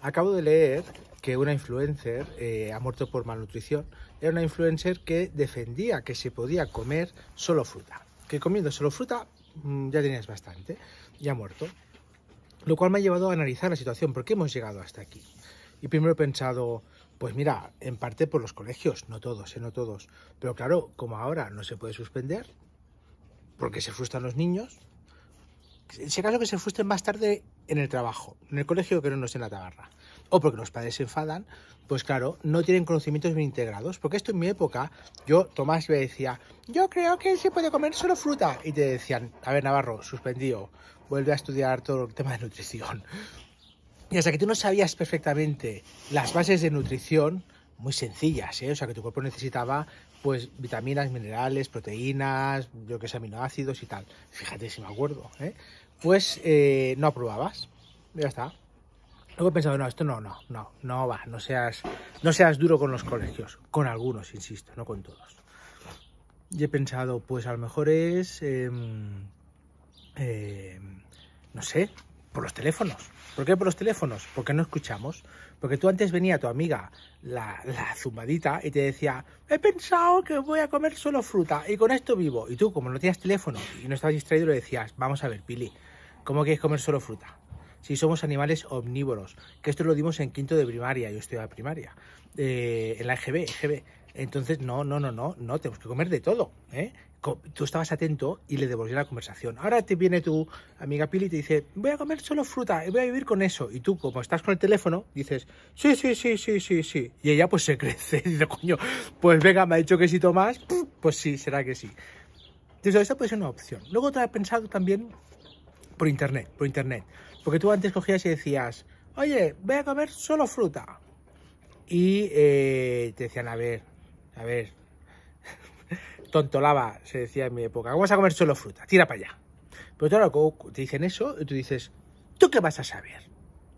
Acabo de leer que una influencer eh, ha muerto por malnutrición. Era una influencer que defendía que se podía comer solo fruta. Que comiendo solo fruta mm, ya tenías bastante y ha muerto. Lo cual me ha llevado a analizar la situación, por qué hemos llegado hasta aquí. Y primero he pensado, pues mira, en parte por los colegios, no todos, eh, no todos. Pero claro, como ahora no se puede suspender, porque se frustran los niños, en ese caso que se frustren más tarde en el trabajo, en el colegio que no nos en la tabarra, o porque los padres se enfadan, pues claro, no tienen conocimientos bien integrados. Porque esto en mi época, yo, Tomás, le decía, yo creo que se puede comer solo fruta. Y te decían, a ver, Navarro, suspendido, vuelve a estudiar todo el tema de nutrición. Y hasta que tú no sabías perfectamente las bases de nutrición, muy sencillas, ¿eh? o sea que tu cuerpo necesitaba pues vitaminas, minerales, proteínas, yo que sé, aminoácidos y tal. Fíjate si me acuerdo, ¿eh? Pues eh, no aprobabas, ya está. Luego he pensado, no, esto no, no, no, no va, no seas, no seas duro con los colegios, con algunos, insisto, no con todos. Y he pensado, pues a lo mejor es, em, em, no sé, por los teléfonos. ¿Por qué por los teléfonos? Porque no escuchamos. Porque tú antes venía tu amiga, la, la zumbadita, y te decía, he pensado que voy a comer solo fruta y con esto vivo. Y tú, como no tienes teléfono y no estabas distraído, le decías, vamos a ver, Pili, ¿cómo quieres comer solo fruta? Si somos animales omnívoros, que esto lo dimos en quinto de primaria, yo estoy a primaria, en la EGB, eh, e EGB. Entonces, no, no, no, no, no, tenemos que comer de todo, ¿eh? tú estabas atento y le devolvía la conversación. Ahora te viene tu amiga Pili y te dice, voy a comer solo fruta y voy a vivir con eso. Y tú, como estás con el teléfono, dices, sí, sí, sí, sí, sí, sí. Y ella pues se crece y dice, coño, pues venga, me ha dicho que si tomas, pues sí, será que sí. Entonces, esta puede ser una opción. Luego te he pensado también por internet, por internet. Porque tú antes cogías y decías, oye, voy a comer solo fruta. Y eh, te decían, a ver, a ver, Tontolaba, se decía en mi época. Vamos a comer solo fruta, tira para allá. Pero claro, te dicen eso, y tú dices, ¿tú qué vas a saber?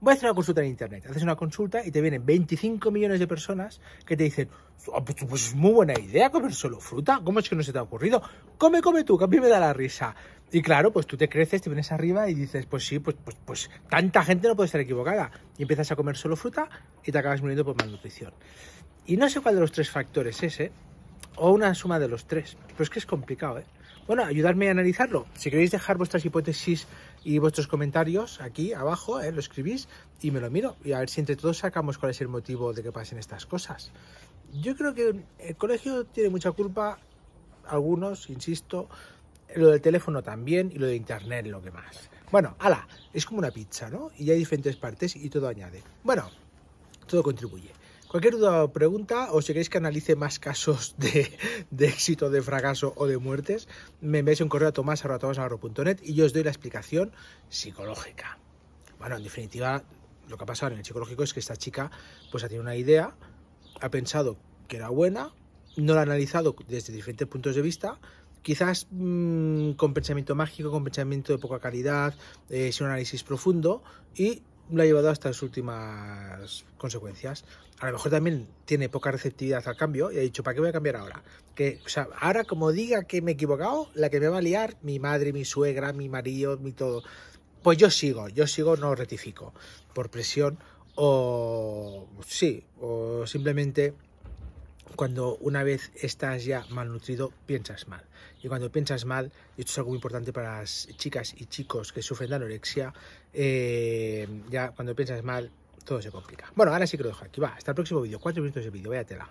Voy a hacer una consulta en internet. Haces una consulta y te vienen 25 millones de personas que te dicen, ah, pues, pues, es muy buena idea comer solo fruta. ¿Cómo es que no se te ha ocurrido? Come, come tú, que a mí me da la risa. Y claro, pues tú te creces, te vienes arriba y dices, pues sí, pues, pues, pues tanta gente no puede estar equivocada. Y empiezas a comer solo fruta y te acabas muriendo por malnutrición. Y no sé cuál de los tres factores es, ¿eh? o una suma de los tres. Pero es que es complicado, ¿eh? Bueno, ayudarme a analizarlo. Si queréis dejar vuestras hipótesis y vuestros comentarios aquí abajo, ¿eh? lo escribís y me lo miro. Y a ver si entre todos sacamos cuál es el motivo de que pasen estas cosas. Yo creo que el colegio tiene mucha culpa, algunos, insisto, lo del teléfono también y lo de internet lo que más. Bueno, ala, es como una pizza, ¿no? Y hay diferentes partes y todo añade. Bueno, todo contribuye. Cualquier duda o pregunta, o si queréis que analice más casos de, éxito, de fracaso o de muertes, me enviáis un correo a tomás.net y yo os doy la explicación psicológica. Bueno, en definitiva, lo que ha pasado en el psicológico es que esta chica pues ha tenido una idea, ha pensado que era buena, no la ha analizado desde diferentes puntos de vista, quizás mm, con pensamiento mágico, con pensamiento de poca calidad, eh, sin un análisis profundo y lo ha llevado hasta las últimas consecuencias. A lo mejor también tiene poca receptividad al cambio y ha dicho, ¿para qué voy a cambiar ahora? Que, ahora como diga que me he equivocado, la que me va a liar, mi madre, mi suegra, mi marido, mi todo. Pues yo sigo, yo sigo, no rectifico por presión o sí, o simplemente cuando una vez estás ya malnutrido, piensas mal. Y cuando piensas mal, y esto es algo muy importante para las chicas y chicos que sufren de anorexia, eh, ya cuando piensas mal, todo se complica. Bueno, ahora sí que lo dejo aquí. Va, hasta el próximo vídeo. Cuatro minutos de vídeo, váyatela.